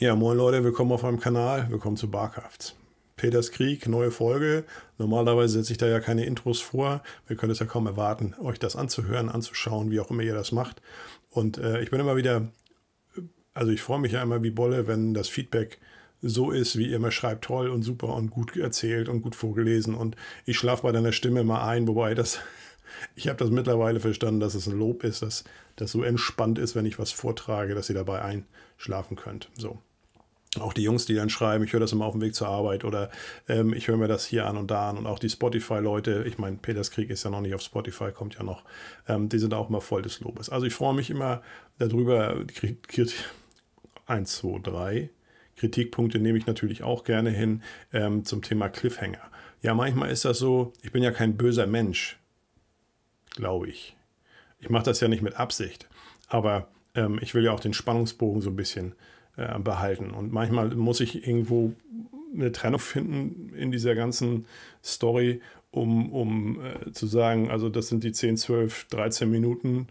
Ja, moin Leute, willkommen auf meinem Kanal, willkommen zu Barkrafts. Peters Krieg, neue Folge. Normalerweise setze ich da ja keine Intros vor. Wir können es ja kaum erwarten, euch das anzuhören, anzuschauen, wie auch immer ihr das macht. Und äh, ich bin immer wieder, also ich freue mich ja immer wie Bolle, wenn das Feedback so ist, wie ihr immer schreibt, toll und super und gut erzählt und gut vorgelesen. Und ich schlafe bei deiner Stimme immer ein, wobei das ich habe das mittlerweile verstanden, dass es ein Lob ist, dass das so entspannt ist, wenn ich was vortrage, dass ihr dabei einschlafen könnt. So auch die Jungs, die dann schreiben, ich höre das immer auf dem Weg zur Arbeit oder ähm, ich höre mir das hier an und da an und auch die Spotify-Leute, ich meine, Peterskrieg ist ja noch nicht auf Spotify, kommt ja noch, ähm, die sind auch immer voll des Lobes. Also ich freue mich immer darüber, kriegt 1, 2, 3. Kritikpunkte nehme ich natürlich auch gerne hin ähm, zum Thema Cliffhanger. Ja, manchmal ist das so, ich bin ja kein böser Mensch, glaube ich. Ich mache das ja nicht mit Absicht, aber ähm, ich will ja auch den Spannungsbogen so ein bisschen äh, behalten. Und manchmal muss ich irgendwo eine Trennung finden in dieser ganzen Story, um, um äh, zu sagen, also das sind die 10, 12, 13 Minuten.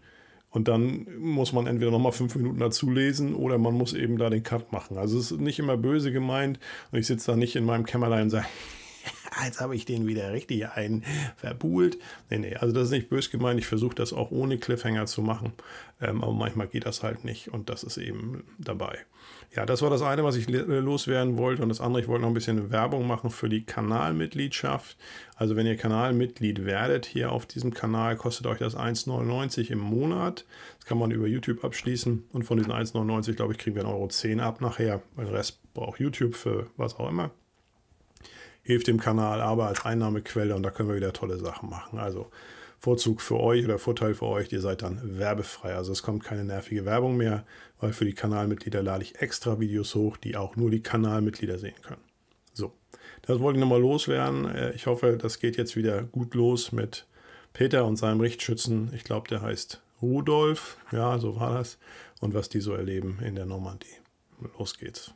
Und dann muss man entweder nochmal fünf Minuten dazu lesen oder man muss eben da den Cut machen. Also es ist nicht immer böse gemeint und ich sitze da nicht in meinem Kämmerlein und sage, jetzt habe ich den wieder richtig ein verbuhlt. Nee, nee, also das ist nicht bös gemeint. Ich versuche das auch ohne Cliffhanger zu machen. Ähm, aber manchmal geht das halt nicht und das ist eben dabei. Ja, das war das eine, was ich äh, loswerden wollte. Und das andere, ich wollte noch ein bisschen Werbung machen für die Kanalmitgliedschaft. Also wenn ihr Kanalmitglied werdet hier auf diesem Kanal, kostet euch das 1,99 im Monat. Das kann man über YouTube abschließen. Und von diesen 1,99, glaube ich, kriegen wir 1,10 Euro ab nachher. Den Rest braucht YouTube für was auch immer hilft dem Kanal aber als Einnahmequelle und da können wir wieder tolle Sachen machen. Also Vorzug für euch oder Vorteil für euch, ihr seid dann werbefrei. Also es kommt keine nervige Werbung mehr, weil für die Kanalmitglieder lade ich extra Videos hoch, die auch nur die Kanalmitglieder sehen können. So, das wollte ich nochmal loswerden. Äh, ich hoffe, das geht jetzt wieder gut los mit Peter und seinem Richtschützen. Ich glaube, der heißt Rudolf. Ja, so war das. Und was die so erleben in der Normandie. Los geht's.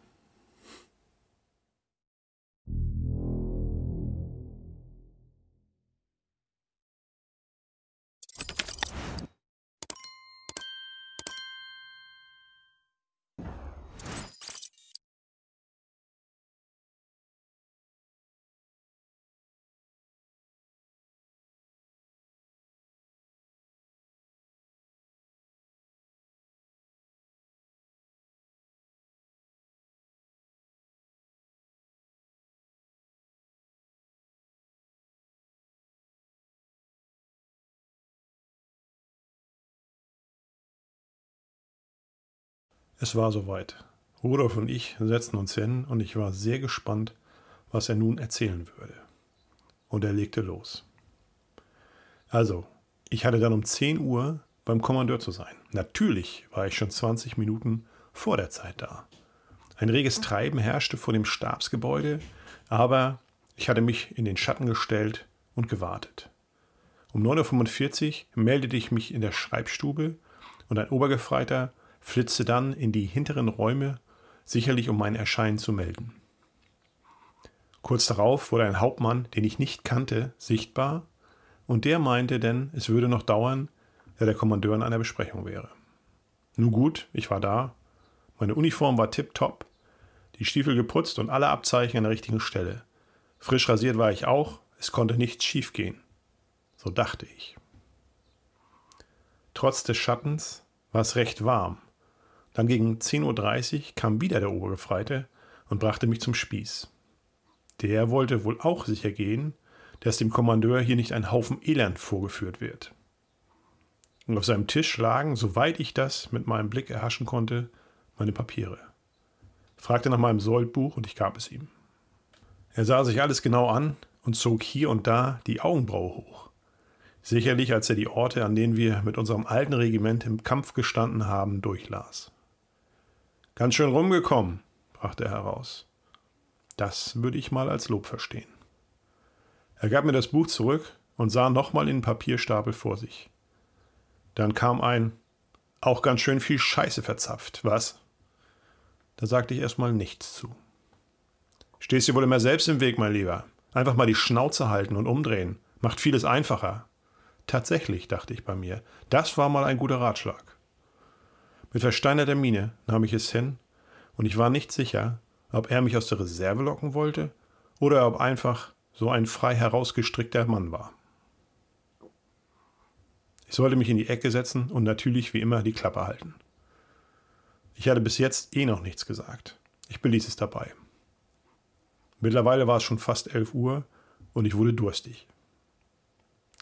Es war soweit. Rudolf und ich setzten uns hin und ich war sehr gespannt, was er nun erzählen würde. Und er legte los. Also, ich hatte dann um 10 Uhr beim Kommandeur zu sein. Natürlich war ich schon 20 Minuten vor der Zeit da. Ein reges Treiben herrschte vor dem Stabsgebäude, aber ich hatte mich in den Schatten gestellt und gewartet. Um 9.45 Uhr meldete ich mich in der Schreibstube und ein Obergefreiter flitzte dann in die hinteren Räume, sicherlich um mein Erscheinen zu melden. Kurz darauf wurde ein Hauptmann, den ich nicht kannte, sichtbar, und der meinte denn, es würde noch dauern, da der Kommandeur in einer Besprechung wäre. Nun gut, ich war da. Meine Uniform war tipptopp, die Stiefel geputzt und alle Abzeichen an der richtigen Stelle. Frisch rasiert war ich auch, es konnte nichts schiefgehen. So dachte ich. Trotz des Schattens war es recht warm. Dann gegen 10.30 Uhr kam wieder der Obergefreite und brachte mich zum Spieß. Der wollte wohl auch sicher gehen, dass dem Kommandeur hier nicht ein Haufen Elend vorgeführt wird. Und auf seinem Tisch lagen, soweit ich das mit meinem Blick erhaschen konnte, meine Papiere. Fragte nach meinem Soldbuch und ich gab es ihm. Er sah sich alles genau an und zog hier und da die Augenbraue hoch. Sicherlich, als er die Orte, an denen wir mit unserem alten Regiment im Kampf gestanden haben, durchlas. Ganz schön rumgekommen, brachte er heraus. Das würde ich mal als Lob verstehen. Er gab mir das Buch zurück und sah nochmal in den Papierstapel vor sich. Dann kam ein auch ganz schön viel Scheiße verzapft, was? Da sagte ich erstmal nichts zu. Stehst dir wohl immer selbst im Weg, mein Lieber. Einfach mal die Schnauze halten und umdrehen. Macht vieles einfacher. Tatsächlich, dachte ich bei mir, das war mal ein guter Ratschlag. Mit versteinerter Miene nahm ich es hin, und ich war nicht sicher, ob er mich aus der Reserve locken wollte oder ob einfach so ein frei herausgestrickter Mann war. Ich sollte mich in die Ecke setzen und natürlich wie immer die Klappe halten. Ich hatte bis jetzt eh noch nichts gesagt. Ich beließ es dabei. Mittlerweile war es schon fast elf Uhr und ich wurde durstig.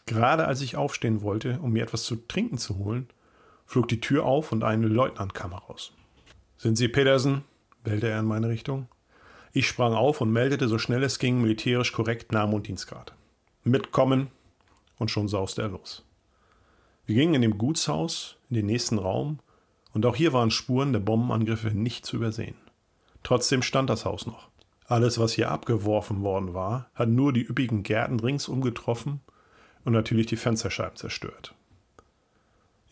Gerade als ich aufstehen wollte, um mir etwas zu trinken zu holen, flog die Tür auf und ein Leutnant kam heraus. Sind Sie Pedersen? bellte er in meine Richtung. Ich sprang auf und meldete so schnell es ging militärisch korrekt Namen und Dienstgrad. Mitkommen! Und schon sauste er los. Wir gingen in dem Gutshaus in den nächsten Raum und auch hier waren Spuren der Bombenangriffe nicht zu übersehen. Trotzdem stand das Haus noch. Alles, was hier abgeworfen worden war, hat nur die üppigen Gärten ringsum getroffen und natürlich die Fensterscheiben zerstört.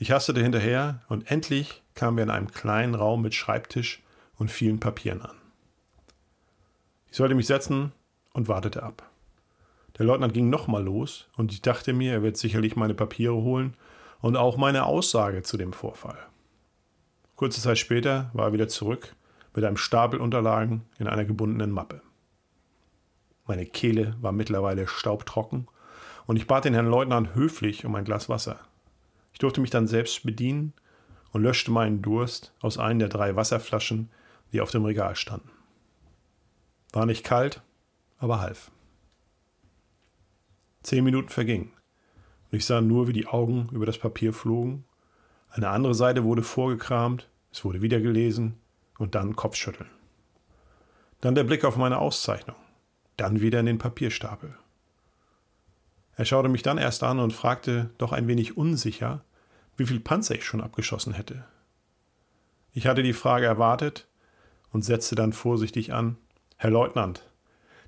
Ich hastete hinterher und endlich kamen wir in einem kleinen Raum mit Schreibtisch und vielen Papieren an. Ich sollte mich setzen und wartete ab. Der Leutnant ging nochmal los und ich dachte mir, er wird sicherlich meine Papiere holen und auch meine Aussage zu dem Vorfall. Kurze Zeit später war er wieder zurück mit einem Stapel Unterlagen in einer gebundenen Mappe. Meine Kehle war mittlerweile staubtrocken und ich bat den Herrn Leutnant höflich um ein Glas Wasser. Ich durfte mich dann selbst bedienen und löschte meinen Durst aus einem der drei Wasserflaschen, die auf dem Regal standen. War nicht kalt, aber half. Zehn Minuten vergingen und ich sah nur, wie die Augen über das Papier flogen. Eine andere Seite wurde vorgekramt, es wurde wieder gelesen und dann Kopfschütteln. Dann der Blick auf meine Auszeichnung, dann wieder in den Papierstapel. Er schaute mich dann erst an und fragte, doch ein wenig unsicher, wie viel Panzer ich schon abgeschossen hätte. Ich hatte die Frage erwartet und setzte dann vorsichtig an, Herr Leutnant,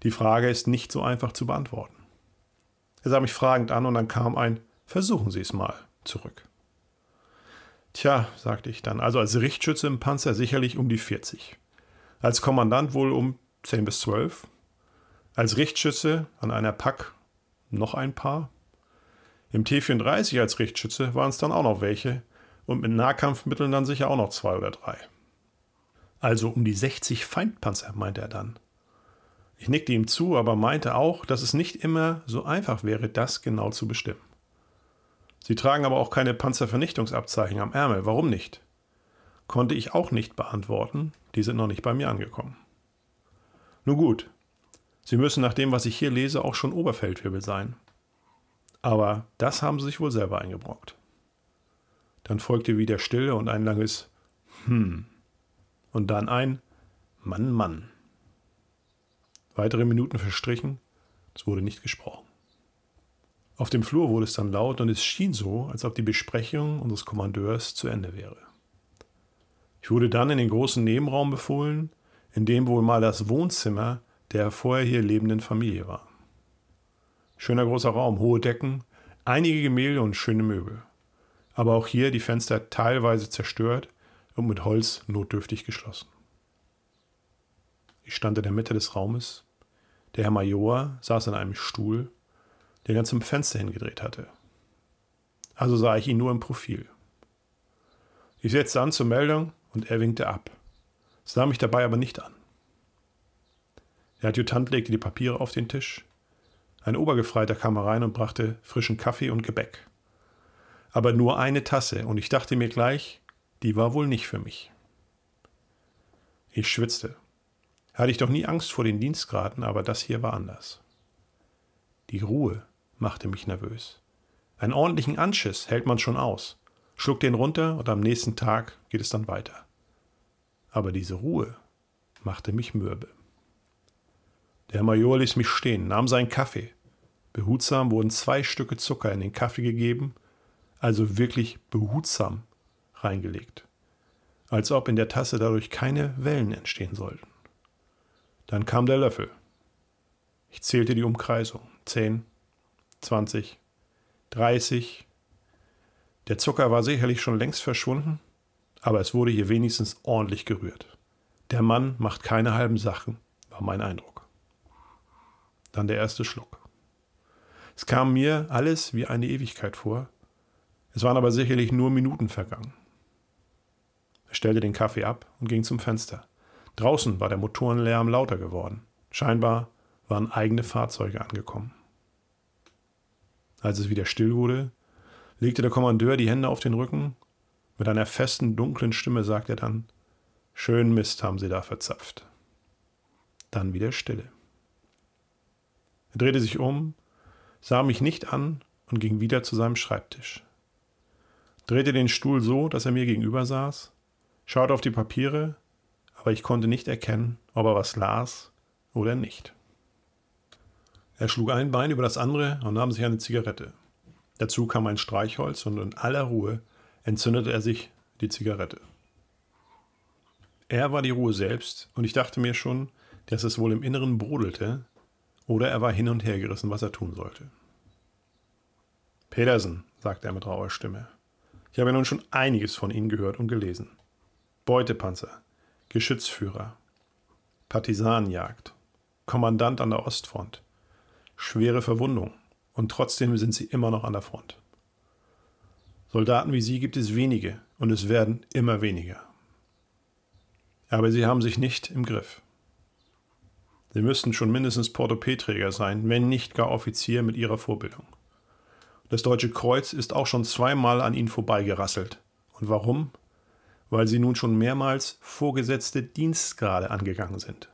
die Frage ist nicht so einfach zu beantworten. Er sah mich fragend an und dann kam ein Versuchen Sie es mal zurück. Tja, sagte ich dann, also als Richtschütze im Panzer sicherlich um die 40. Als Kommandant wohl um 10 bis 12. Als Richtschütze an einer Pack noch ein paar, im T34 als Richtschütze waren es dann auch noch welche und mit Nahkampfmitteln dann sicher auch noch zwei oder drei. Also um die 60 Feindpanzer, meinte er dann. Ich nickte ihm zu, aber meinte auch, dass es nicht immer so einfach wäre, das genau zu bestimmen. Sie tragen aber auch keine Panzervernichtungsabzeichen am Ärmel, warum nicht? Konnte ich auch nicht beantworten, die sind noch nicht bei mir angekommen. Nun gut, Sie müssen nach dem, was ich hier lese, auch schon Oberfeldwirbel sein. Aber das haben sie sich wohl selber eingebrockt. Dann folgte wieder Stille und ein langes Hm. Und dann ein Mann, Mann. Weitere Minuten verstrichen, es wurde nicht gesprochen. Auf dem Flur wurde es dann laut und es schien so, als ob die Besprechung unseres Kommandeurs zu Ende wäre. Ich wurde dann in den großen Nebenraum befohlen, in dem wohl mal das Wohnzimmer der vorher hier lebenden Familie war. Schöner großer Raum, hohe Decken, einige Gemälde und schöne Möbel. Aber auch hier die Fenster teilweise zerstört und mit Holz notdürftig geschlossen. Ich stand in der Mitte des Raumes. Der Herr Major saß an einem Stuhl, den er zum Fenster hingedreht hatte. Also sah ich ihn nur im Profil. Ich setzte an zur Meldung und er winkte ab, sah mich dabei aber nicht an. Der Adjutant legte die Papiere auf den Tisch, ein Obergefreiter kam herein und brachte frischen Kaffee und Gebäck. Aber nur eine Tasse, und ich dachte mir gleich, die war wohl nicht für mich. Ich schwitzte. Hatte ich doch nie Angst vor den Dienstgraden, aber das hier war anders. Die Ruhe machte mich nervös. Einen ordentlichen Anschiss hält man schon aus, schluckt den runter und am nächsten Tag geht es dann weiter. Aber diese Ruhe machte mich mürbe. Der Major ließ mich stehen, nahm seinen Kaffee. Behutsam wurden zwei Stücke Zucker in den Kaffee gegeben, also wirklich behutsam reingelegt, als ob in der Tasse dadurch keine Wellen entstehen sollten. Dann kam der Löffel. Ich zählte die Umkreisung. Zehn, zwanzig, dreißig. Der Zucker war sicherlich schon längst verschwunden, aber es wurde hier wenigstens ordentlich gerührt. Der Mann macht keine halben Sachen, war mein Eindruck dann der erste Schluck. Es kam mir alles wie eine Ewigkeit vor, es waren aber sicherlich nur Minuten vergangen. Er stellte den Kaffee ab und ging zum Fenster. Draußen war der Motorenlärm lauter geworden. Scheinbar waren eigene Fahrzeuge angekommen. Als es wieder still wurde, legte der Kommandeur die Hände auf den Rücken. Mit einer festen, dunklen Stimme sagte er dann: Schön Mist haben Sie da verzapft. Dann wieder Stille. Er drehte sich um, sah mich nicht an und ging wieder zu seinem Schreibtisch. Drehte den Stuhl so, dass er mir gegenüber saß, schaute auf die Papiere, aber ich konnte nicht erkennen, ob er was las oder nicht. Er schlug ein Bein über das andere und nahm sich eine Zigarette. Dazu kam ein Streichholz und in aller Ruhe entzündete er sich die Zigarette. Er war die Ruhe selbst und ich dachte mir schon, dass es wohl im Inneren brodelte, oder er war hin und her gerissen, was er tun sollte. Pedersen, sagte er mit rauer Stimme. Ich habe nun schon einiges von Ihnen gehört und gelesen. Beutepanzer, Geschützführer, Partisanenjagd, Kommandant an der Ostfront, schwere Verwundung und trotzdem sind Sie immer noch an der Front. Soldaten wie Sie gibt es wenige und es werden immer weniger. Aber Sie haben sich nicht im Griff. Sie müssten schon mindestens portopee sein, wenn nicht gar Offizier mit ihrer Vorbildung. Das Deutsche Kreuz ist auch schon zweimal an ihnen vorbeigerasselt. Und warum? Weil sie nun schon mehrmals vorgesetzte Dienstgrade angegangen sind.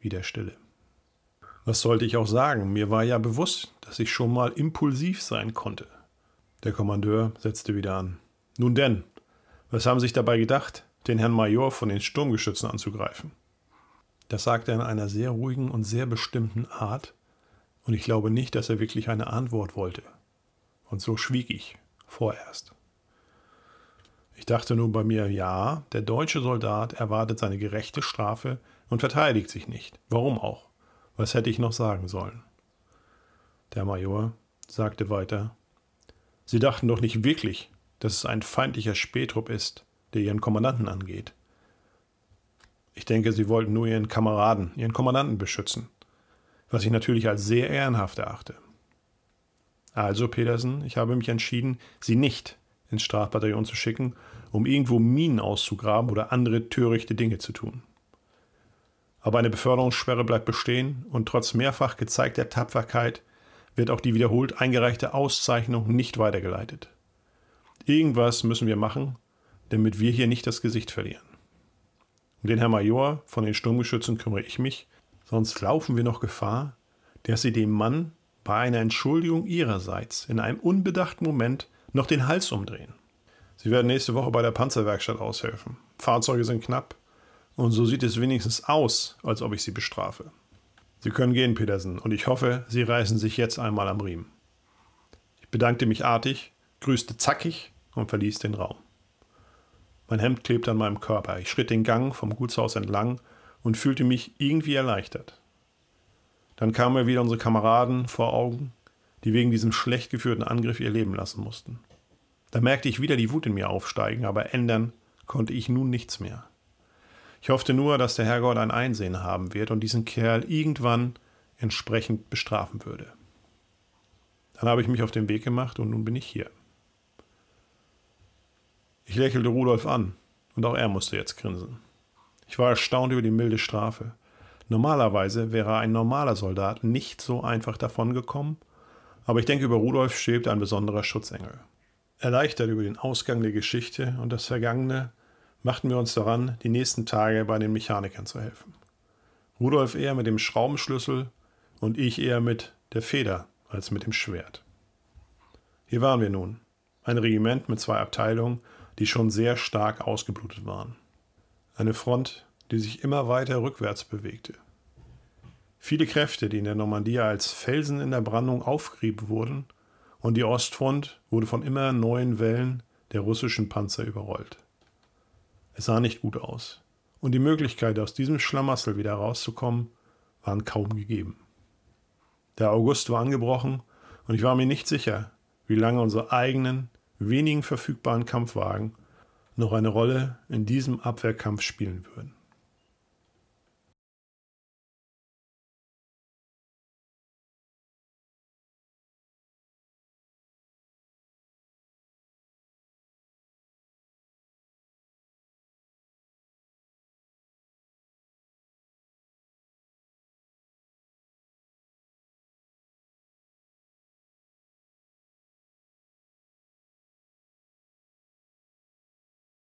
Wieder Stille. Was sollte ich auch sagen? Mir war ja bewusst, dass ich schon mal impulsiv sein konnte. Der Kommandeur setzte wieder an. Nun denn, was haben Sie sich dabei gedacht, den Herrn Major von den Sturmgeschützen anzugreifen? Das sagt er in einer sehr ruhigen und sehr bestimmten Art, und ich glaube nicht, dass er wirklich eine Antwort wollte. Und so schwieg ich vorerst. Ich dachte nur bei mir, ja, der deutsche Soldat erwartet seine gerechte Strafe und verteidigt sich nicht. Warum auch? Was hätte ich noch sagen sollen? Der Major sagte weiter, Sie dachten doch nicht wirklich, dass es ein feindlicher Spätrupp ist, der Ihren Kommandanten angeht. Ich denke, sie wollten nur ihren Kameraden, ihren Kommandanten beschützen, was ich natürlich als sehr ehrenhaft erachte. Also, Petersen, ich habe mich entschieden, sie nicht ins Strafbataillon zu schicken, um irgendwo Minen auszugraben oder andere törichte Dinge zu tun. Aber eine Beförderungssperre bleibt bestehen und trotz mehrfach gezeigter Tapferkeit wird auch die wiederholt eingereichte Auszeichnung nicht weitergeleitet. Irgendwas müssen wir machen, damit wir hier nicht das Gesicht verlieren. Um den Herr Major von den Sturmgeschützen kümmere ich mich, sonst laufen wir noch Gefahr, dass sie dem Mann bei einer Entschuldigung ihrerseits in einem unbedachten Moment noch den Hals umdrehen. Sie werden nächste Woche bei der Panzerwerkstatt aushelfen. Fahrzeuge sind knapp und so sieht es wenigstens aus, als ob ich sie bestrafe. Sie können gehen, Petersen, und ich hoffe, Sie reißen sich jetzt einmal am Riemen. Ich bedankte mich artig, grüßte zackig und verließ den Raum. Mein Hemd klebte an meinem Körper. Ich schritt den Gang vom Gutshaus entlang und fühlte mich irgendwie erleichtert. Dann kamen mir wieder unsere Kameraden vor Augen, die wegen diesem schlecht geführten Angriff ihr Leben lassen mussten. Da merkte ich wieder die Wut in mir aufsteigen, aber ändern konnte ich nun nichts mehr. Ich hoffte nur, dass der Herrgott ein Einsehen haben wird und diesen Kerl irgendwann entsprechend bestrafen würde. Dann habe ich mich auf den Weg gemacht und nun bin ich hier. Ich lächelte Rudolf an, und auch er musste jetzt grinsen. Ich war erstaunt über die milde Strafe. Normalerweise wäre ein normaler Soldat nicht so einfach davongekommen, aber ich denke, über Rudolf schwebt ein besonderer Schutzengel. Erleichtert über den Ausgang der Geschichte und das Vergangene, machten wir uns daran, die nächsten Tage bei den Mechanikern zu helfen. Rudolf eher mit dem Schraubenschlüssel und ich eher mit der Feder als mit dem Schwert. Hier waren wir nun, ein Regiment mit zwei Abteilungen die schon sehr stark ausgeblutet waren. Eine Front, die sich immer weiter rückwärts bewegte. Viele Kräfte, die in der Normandie als Felsen in der Brandung aufgerieben wurden, und die Ostfront wurde von immer neuen Wellen der russischen Panzer überrollt. Es sah nicht gut aus, und die Möglichkeit, aus diesem Schlamassel wieder rauszukommen, waren kaum gegeben. Der August war angebrochen, und ich war mir nicht sicher, wie lange unsere eigenen, wenigen verfügbaren Kampfwagen noch eine Rolle in diesem Abwehrkampf spielen würden